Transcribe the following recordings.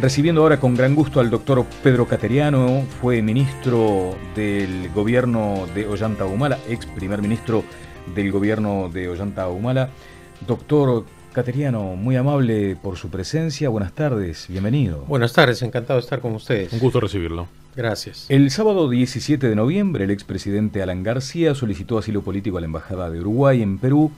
Recibiendo ahora con gran gusto al doctor Pedro Cateriano, fue ministro del gobierno de Ollanta Humala, ex primer ministro del gobierno de Ollanta Humala. Doctor Cateriano, muy amable por su presencia, buenas tardes, bienvenido. Buenas tardes, encantado de estar con ustedes. Un gusto recibirlo. Gracias. El sábado 17 de noviembre, el expresidente Alan García solicitó asilo político a la Embajada de Uruguay en Perú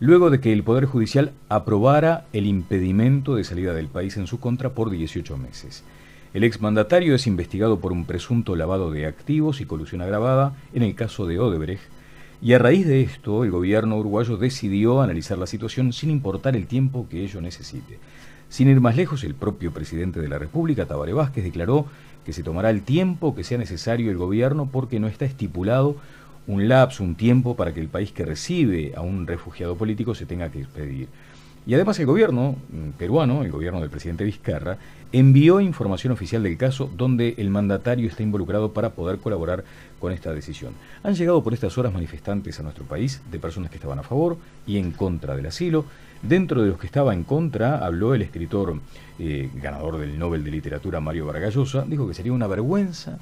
luego de que el Poder Judicial aprobara el impedimento de salida del país en su contra por 18 meses. El exmandatario es investigado por un presunto lavado de activos y colusión agravada en el caso de Odebrecht, y a raíz de esto el gobierno uruguayo decidió analizar la situación sin importar el tiempo que ello necesite. Sin ir más lejos, el propio presidente de la República, Tabaré Vázquez, declaró que se tomará el tiempo que sea necesario el gobierno porque no está estipulado un lapso, un tiempo para que el país que recibe a un refugiado político se tenga que expedir. Y además el gobierno mm, peruano, el gobierno del presidente Vizcarra, envió información oficial del caso donde el mandatario está involucrado para poder colaborar con esta decisión. Han llegado por estas horas manifestantes a nuestro país de personas que estaban a favor y en contra del asilo. Dentro de los que estaba en contra, habló el escritor eh, ganador del Nobel de Literatura Mario Vargallosa, dijo que sería una vergüenza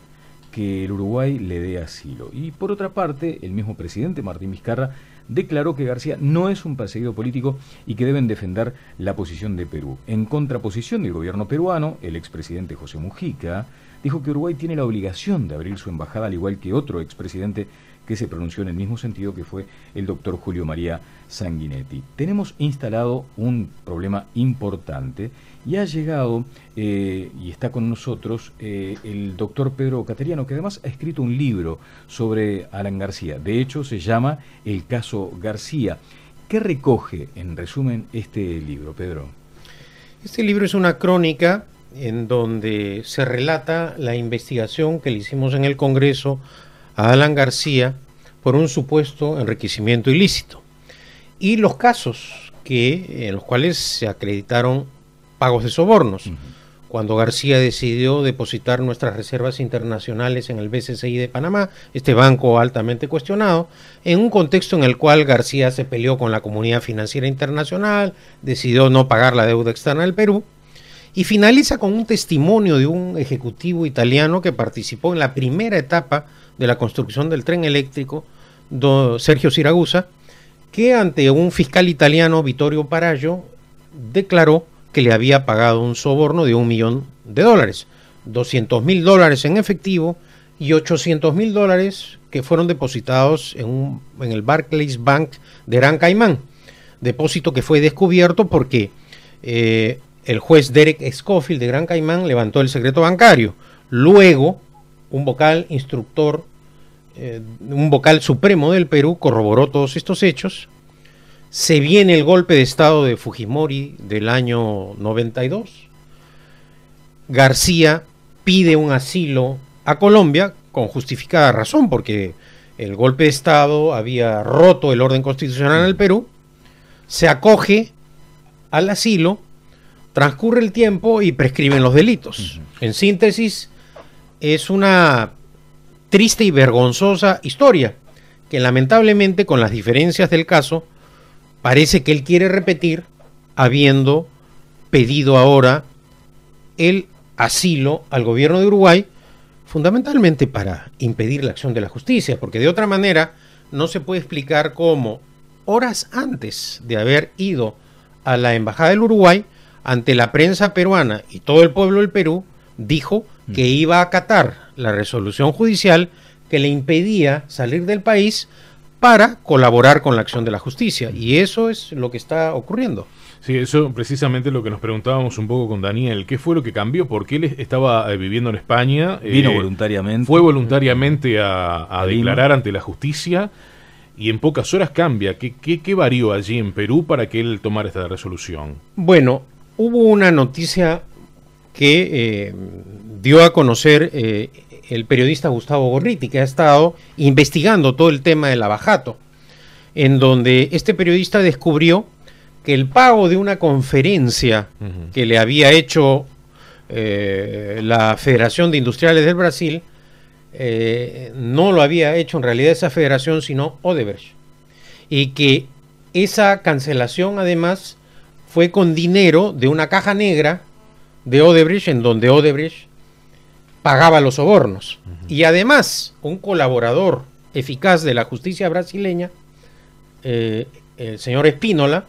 que el Uruguay le dé asilo. Y por otra parte, el mismo presidente Martín Vizcarra declaró que García no es un perseguido político y que deben defender la posición de Perú. En contraposición del gobierno peruano, el expresidente José Mujica dijo que Uruguay tiene la obligación de abrir su embajada al igual que otro expresidente que se pronunció en el mismo sentido que fue el doctor Julio María Sanguinetti. Tenemos instalado un problema importante y ha llegado eh, y está con nosotros eh, el doctor Pedro Cateriano, que además ha escrito un libro sobre Alan García. De hecho, se llama El caso García. ¿Qué recoge, en resumen, este libro, Pedro? Este libro es una crónica en donde se relata la investigación que le hicimos en el Congreso a Alan García por un supuesto enriquecimiento ilícito. Y los casos que, en los cuales se acreditaron pagos de sobornos. Cuando García decidió depositar nuestras reservas internacionales en el BCCI de Panamá, este banco altamente cuestionado, en un contexto en el cual García se peleó con la comunidad financiera internacional, decidió no pagar la deuda externa del Perú, y finaliza con un testimonio de un ejecutivo italiano que participó en la primera etapa de la construcción del tren eléctrico, Sergio Siragusa, que ante un fiscal italiano, Vittorio Parallo, declaró que le había pagado un soborno de un millón de dólares, 200 mil dólares en efectivo y 800 mil dólares que fueron depositados en, un, en, el Barclays Bank de Gran Caimán, depósito que fue descubierto porque eh, el juez Derek Scofield de Gran Caimán levantó el secreto bancario. Luego, un vocal instructor eh, un vocal supremo del Perú, corroboró todos estos hechos. Se viene el golpe de Estado de Fujimori del año 92. García pide un asilo a Colombia con justificada razón, porque el golpe de Estado había roto el orden constitucional en el Perú. Se acoge al asilo, transcurre el tiempo y prescriben los delitos. En síntesis, es una triste y vergonzosa historia, que lamentablemente con las diferencias del caso, parece que él quiere repetir habiendo pedido ahora el asilo al gobierno de Uruguay, fundamentalmente para impedir la acción de la justicia, porque de otra manera no se puede explicar cómo horas antes de haber ido a la Embajada del Uruguay, ante la prensa peruana y todo el pueblo del Perú, dijo que mm. iba a acatar la resolución judicial que le impedía salir del país para colaborar con la acción de la justicia. Y eso es lo que está ocurriendo. Sí, eso precisamente lo que nos preguntábamos un poco con Daniel. ¿Qué fue lo que cambió? Porque él estaba eh, viviendo en España. Vino eh, voluntariamente. Fue voluntariamente a, declarar ante la justicia y en pocas horas cambia. ¿Qué, ¿Qué, qué, varió allí en Perú para que él tomara esta resolución? Bueno, hubo una noticia que eh, dio a conocer eh, el periodista Gustavo Gorriti, que ha estado investigando todo el tema del abajato, en donde este periodista descubrió que el pago de una conferencia que le había hecho eh, la Federación de Industriales del Brasil, no lo había hecho en realidad esa federación, sino Odebrecht. Y que esa cancelación además fue con dinero de una caja negra de Odebrecht, en donde Odebrecht pagaba los sobornos. Y además, un colaborador eficaz de la justicia brasileña, eh, el señor Espínola,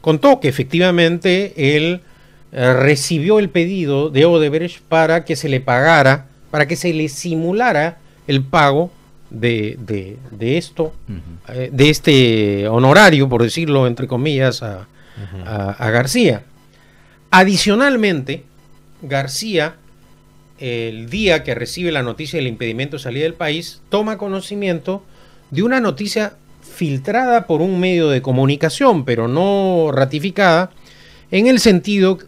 contó que efectivamente él eh, recibió el pedido de Odebrecht para que se le pagara, para que se le simulara el pago de, de, esto, eh, de este honorario, por decirlo entre comillas, a García. Adicionalmente, García, el día que recibe la noticia del impedimento de salida del país, toma conocimiento de una noticia filtrada por un medio de comunicación, pero no ratificada, en el sentido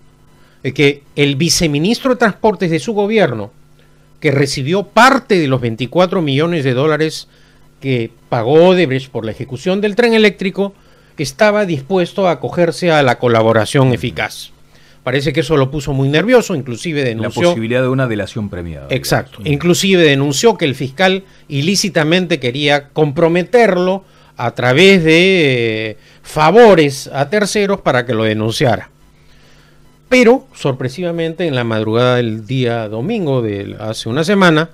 de que el viceministro de Transportes de su gobierno, que recibió parte de los 24 millones de dólares que pagó Odebrecht por la ejecución del tren eléctrico, estaba dispuesto a acogerse a la colaboración eficaz. Parece que eso lo puso muy nervioso, inclusive denunció... La posibilidad de una delación premiada. Exacto. Inclusive denunció que el fiscal ilícitamente quería comprometerlo a través de eh, favores a terceros para que lo denunciara. Pero, sorpresivamente, en la madrugada del día domingo de hace una semana,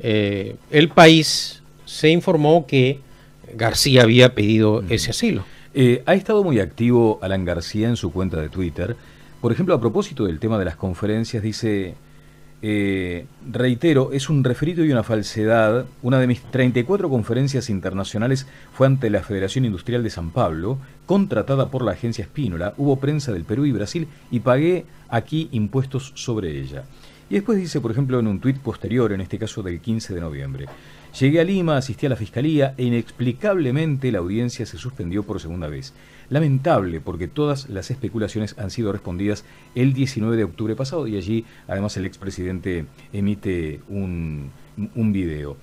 eh, el país se informó que García había pedido ese asilo. Eh, ha estado muy activo Alan García en su cuenta de Twitter por ejemplo, a propósito del tema de las conferencias, dice, eh, reitero, es un referido y una falsedad. Una de mis 34 conferencias internacionales fue ante la Federación Industrial de San Pablo, contratada por la agencia Espínola. Hubo prensa del Perú y Brasil y pagué aquí impuestos sobre ella. Y después dice, por ejemplo, en un tuit posterior, en este caso del 15 de noviembre, Llegué a Lima, asistí a la fiscalía e inexplicablemente la audiencia se suspendió por segunda vez. Lamentable porque todas las especulaciones han sido respondidas el 19 de octubre pasado y allí además el expresidente emite un, video.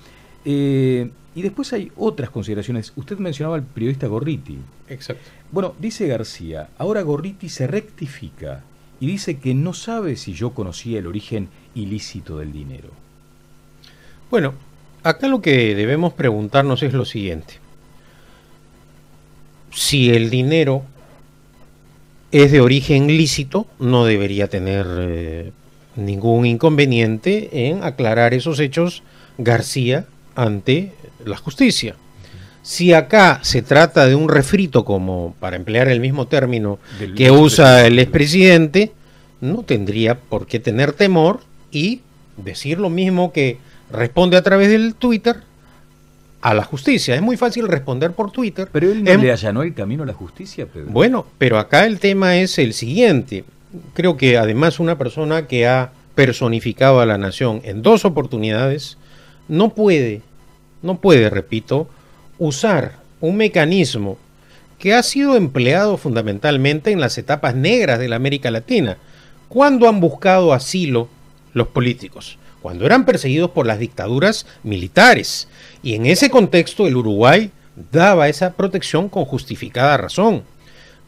Eh, y después hay otras consideraciones. Usted mencionaba al periodista Gorriti. Exacto. Bueno, dice García, ahora Gorriti se rectifica y dice que no sabe si yo conocía el origen ilícito del dinero. Bueno, Acá lo que debemos preguntarnos es lo siguiente. Si el dinero es de origen lícito, no debería tener eh, ningún inconveniente en aclarar esos hechos García ante la justicia. Si acá se trata de un refrito, como para emplear el mismo término que usa el expresidente, no tendría por qué tener temor y decir lo mismo que responde a través del Twitter a la justicia. Es muy fácil responder por Twitter. Pero él em, le allanó el camino a la justicia, Bueno, pero acá el tema es el siguiente. Creo que además una persona que ha personificado a la nación en dos oportunidades no puede, no puede, repito, usar un mecanismo que ha sido empleado fundamentalmente en las etapas negras de la América Latina, cuando han buscado asilo los políticos cuando eran perseguidos por las dictaduras militares. Y en ese contexto el Uruguay daba esa protección con justificada razón.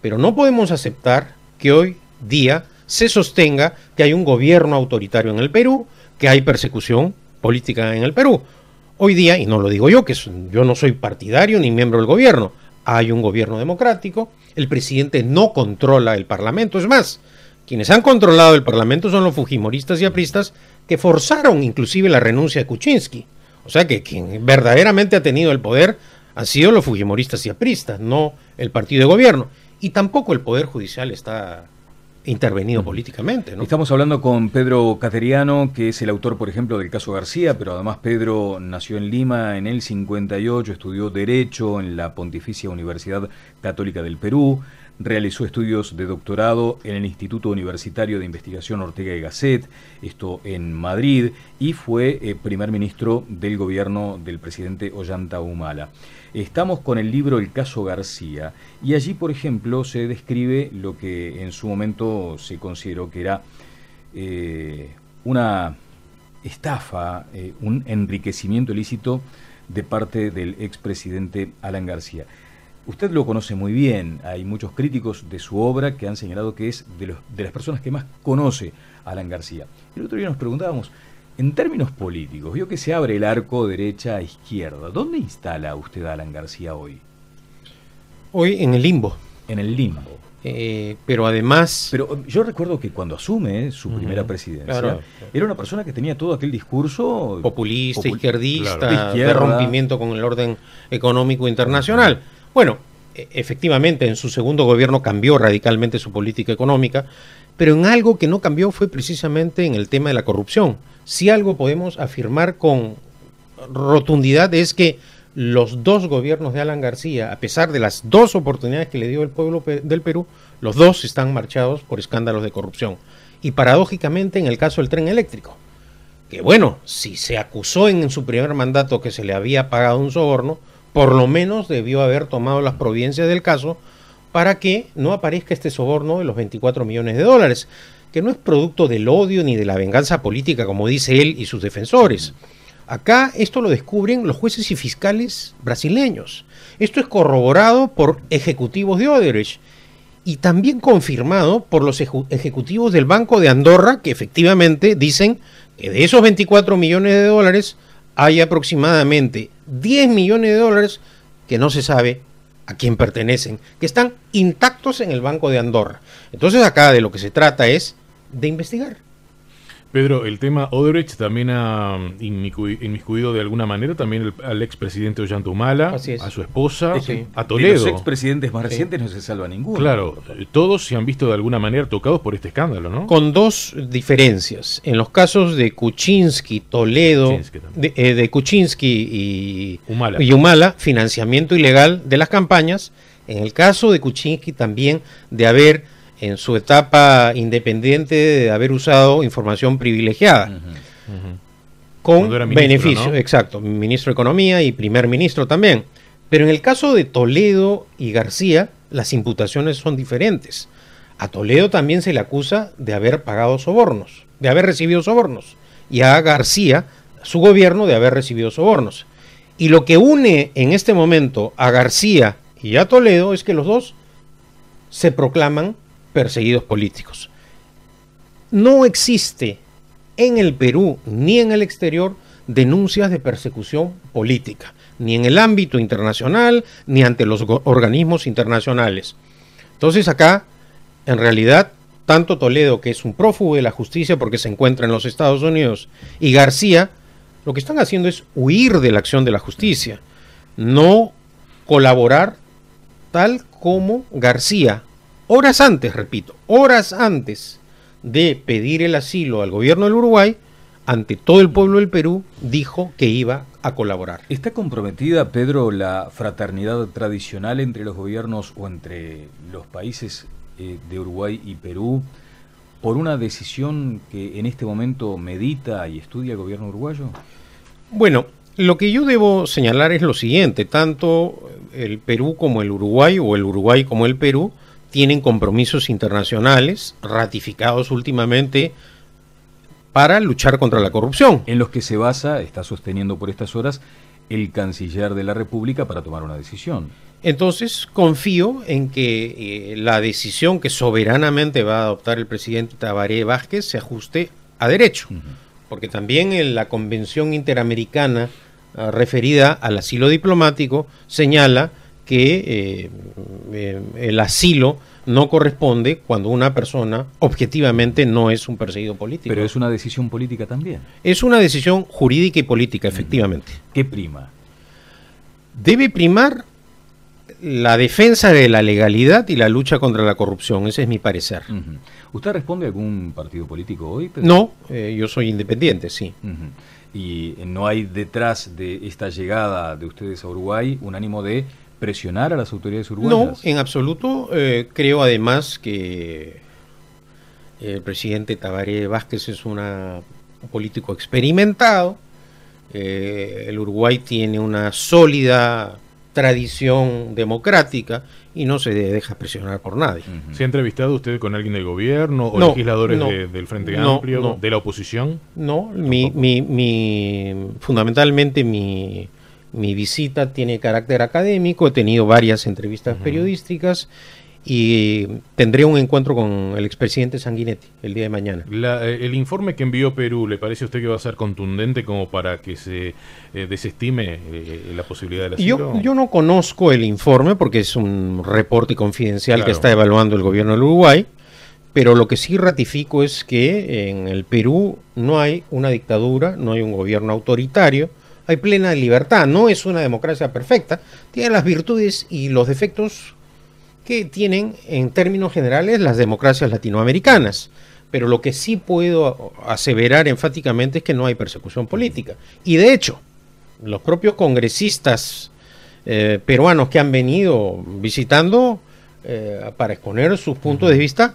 Pero no podemos aceptar que hoy día se sostenga que hay un gobierno autoritario en el Perú, que hay persecución política en el Perú. Hoy día, y no lo digo yo, que yo no soy partidario ni miembro del gobierno, hay un gobierno democrático, el presidente no controla el Parlamento, es más, quienes han controlado el Parlamento son los fujimoristas y apristas que forzaron inclusive la renuncia de Kuczynski. O sea que quien verdaderamente ha tenido el poder han sido los fujimoristas y apristas, no el partido de gobierno. Y tampoco el Poder Judicial está intervenido políticamente. Estamos hablando con Pedro Cateriano, que es el autor, por ejemplo, del caso García, pero además Pedro nació en Lima en el 58, estudió Derecho en la Pontificia Universidad Católica del Perú, Realizó estudios de doctorado en el Instituto Universitario de Investigación Ortega y Gasset, esto en Madrid, y fue eh, primer ministro del gobierno del presidente Ollanta Humala. Estamos con el libro El caso García, y allí, por ejemplo, se describe lo que en su momento se consideró que era eh, una estafa, eh, un enriquecimiento ilícito de parte del expresidente Alan García. Usted lo conoce muy bien, hay muchos críticos de su obra que han señalado que es de, los, de las personas que más conoce Alan García. El otro día nos preguntábamos, en términos políticos, vio que se abre el arco derecha a izquierda. ¿Dónde instala usted a Alan García hoy? Hoy en el limbo. En el limbo. Eh, pero además. Pero um, yo recuerdo que cuando asume su primera presidencia, era una persona que tenía todo aquel discurso populista, izquierdista, de rompimiento con el orden económico internacional. Bueno, e, efectivamente en su segundo gobierno cambió radicalmente su política económica, pero en algo que no cambió fue precisamente en el tema de la corrupción. Si algo podemos afirmar con rotundidad es que los dos gobiernos de Alan García, a pesar de las dos oportunidades que le dio el pueblo del Perú, los dos están marchados por escándalos de corrupción. Y paradójicamente en el caso del tren eléctrico, que bueno, si se acusó en su primer mandato que se le había pagado un soborno, por lo menos debió haber tomado las providencias del caso para que no aparezca este soborno de los 24 millones de dólares, que no es producto del odio ni de la venganza política, como dice él y sus defensores. Acá esto lo descubren los jueces y fiscales brasileños. Esto es corroborado por ejecutivos de Odebrecht y también confirmado por los ejecutivos del Banco de Andorra, que efectivamente dicen que de esos 24 millones de dólares hay aproximadamente 10 millones de dólares que no se sabe a quién pertenecen, que están intactos en el Banco de Andorra. Entonces acá de lo que se trata es de investigar. Pedro, el tema Odebrecht también ha inmiscuido de alguna manera también el, al expresidente Humala, a su esposa, a Toledo. De los expresidentes más recientes no se salva ninguno. Claro, todos se han visto de alguna manera tocados por este escándalo, ¿no? Con dos diferencias. En los casos de Kuczynski, Toledo, eh, de, Kuczynski y y Humala, financiamiento ilegal de las campañas. En el caso de Kuczynski también de haber en su etapa independiente de haber usado información privilegiada. Con beneficio, exacto, ministro de Economía y primer ministro también. Pero en el caso de Toledo y García, las imputaciones son diferentes. A Toledo también se le acusa de haber pagado sobornos, de haber recibido sobornos. Y a García, su gobierno, de haber recibido sobornos. Y lo que une en este momento a García y a Toledo es que los dos se proclaman perseguidos políticos. No existe en el Perú ni en el exterior denuncias de persecución política, ni en el ámbito internacional, ni ante los organismos internacionales. Entonces acá, en realidad, tanto Toledo, que es un prófugo de la justicia porque se encuentra en los Estados Unidos, y García, lo que están haciendo es huir de la acción de la justicia, no colaborar tal como García horas antes, repito, horas antes de pedir el asilo al gobierno del Uruguay, ante todo el pueblo del Perú, dijo que iba a colaborar. ¿Está comprometida, Pedro, la fraternidad tradicional entre los gobiernos o entre los países eh, de Uruguay y Perú por una decisión que en este momento medita y estudia el gobierno uruguayo? Bueno, lo que yo debo señalar es lo siguiente, tanto el Perú como el Uruguay o el Uruguay como el Perú tienen compromisos internacionales ratificados últimamente para luchar contra la corrupción. En los que se basa, está sosteniendo por estas horas, el canciller de la República para tomar una decisión. Entonces, confío en que eh, la decisión que soberanamente va a adoptar el presidente Tabaré Vázquez se ajuste a derecho, porque también en la Convención Interamericana ah, referida al asilo diplomático señala que eh, eh, el asilo no corresponde cuando una persona objetivamente no es un perseguido político. Pero es una decisión política también. Es una decisión jurídica y política, efectivamente. ¿Qué prima? Debe primar la defensa de la legalidad y la lucha contra la corrupción, ese es mi parecer. ¿Usted responde a algún partido político hoy? No, eh, yo soy independiente, sí. Y no hay detrás de esta llegada de ustedes a Uruguay un ánimo de presionar a las autoridades uruguayas? No, en absoluto. Eh, creo además que eh, el presidente Tabaré Vázquez es un político experimentado. Eh, el Uruguay tiene una sólida tradición democrática y no se deja presionar por nadie. ¿Se ha entrevistado usted con alguien del gobierno o legisladores del Frente Amplio, de la oposición? No, mi, mi, fundamentalmente mi mi visita tiene carácter académico, he tenido varias entrevistas periodísticas y tendré un encuentro con el expresidente Sanguinetti el día de mañana. Eh, ¿El informe que envió Perú le parece a usted que va a ser contundente como para que se eh, desestime eh, la posibilidad de la yo, yo no conozco el informe porque es un reporte confidencial que está evaluando el gobierno del Uruguay, pero lo que sí ratifico es que en el Perú no hay una dictadura, no hay un gobierno autoritario hay plena libertad, no es una democracia perfecta, tiene las virtudes y los defectos que tienen en términos generales las democracias latinoamericanas. Pero lo que sí puedo aseverar enfáticamente es que no hay persecución política. Y de hecho, los propios congresistas eh, peruanos que han venido visitando eh, para exponer sus puntos de vista,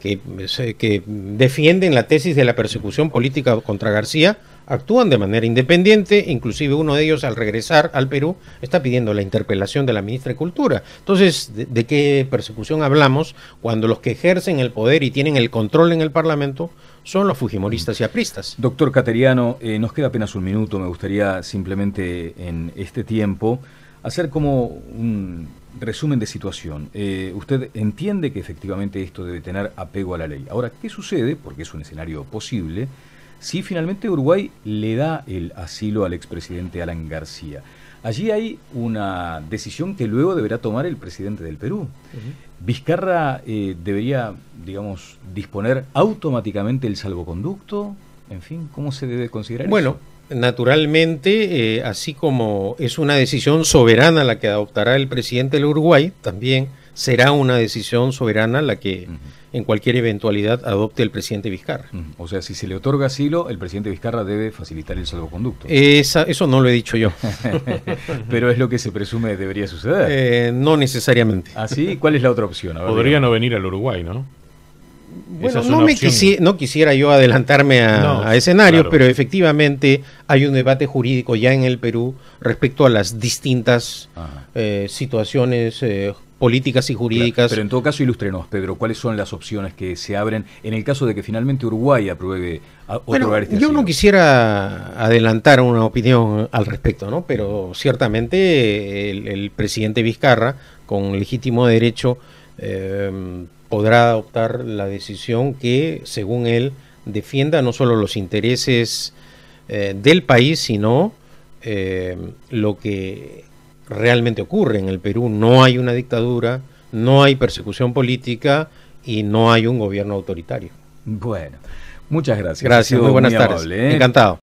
que, eh, que defienden la tesis de la persecución política contra García, actúan de manera independiente, inclusive uno de ellos al regresar al Perú está pidiendo la interpelación de la ministra de Cultura. Entonces, ¿de, qué persecución hablamos cuando los que ejercen el poder y tienen el control en el Parlamento son los fujimoristas y apristas? Doctor Cateriano, eh, nos queda apenas un minuto, me gustaría simplemente en este tiempo hacer como un resumen de situación. Eh, usted entiende que efectivamente esto debe tener apego a la ley. Ahora, ¿qué sucede? Porque es un escenario posible si finalmente Uruguay le da el asilo al expresidente Alan García. Allí hay una decisión que luego deberá tomar el presidente del Perú. Vizcarra eh, debería, digamos, disponer automáticamente el salvoconducto. En fin, ¿cómo se debe considerar bueno, eso? Bueno, naturalmente, eh, así como es una decisión soberana la que adoptará el presidente del Uruguay, también será una decisión soberana la que en cualquier eventualidad adopte el presidente Vizcarra. O sea, si se le otorga asilo, el presidente Vizcarra debe facilitar el salvoconducto. Esa, eso no lo he dicho yo. Pero es lo que se presume debería suceder. Eh, no necesariamente. ¿Así? Ah, ¿Cuál es la otra opción? Podría no venir al Uruguay, ¿no? Bueno, no, me quisiera yo adelantarme a, escenarios, pero efectivamente hay un debate jurídico ya en el Perú respecto a las distintas eh, situaciones eh, políticas y jurídicas. pero en todo caso, ilustrenos, Pedro, ¿cuáles son las opciones que se abren en el caso de que finalmente Uruguay apruebe otro bueno, Yo no quisiera adelantar una opinión al respecto, ¿no? Pero ciertamente el, presidente Vizcarra, con legítimo derecho, eh, podrá adoptar la decisión que, según él, defienda no solo los intereses eh, del país, sino eh, lo que realmente ocurre en el Perú. No hay una dictadura, no hay persecución política y no hay un gobierno autoritario. Bueno, muchas gracias. Gracias, muy buenas tardes. ¿eh? Encantado.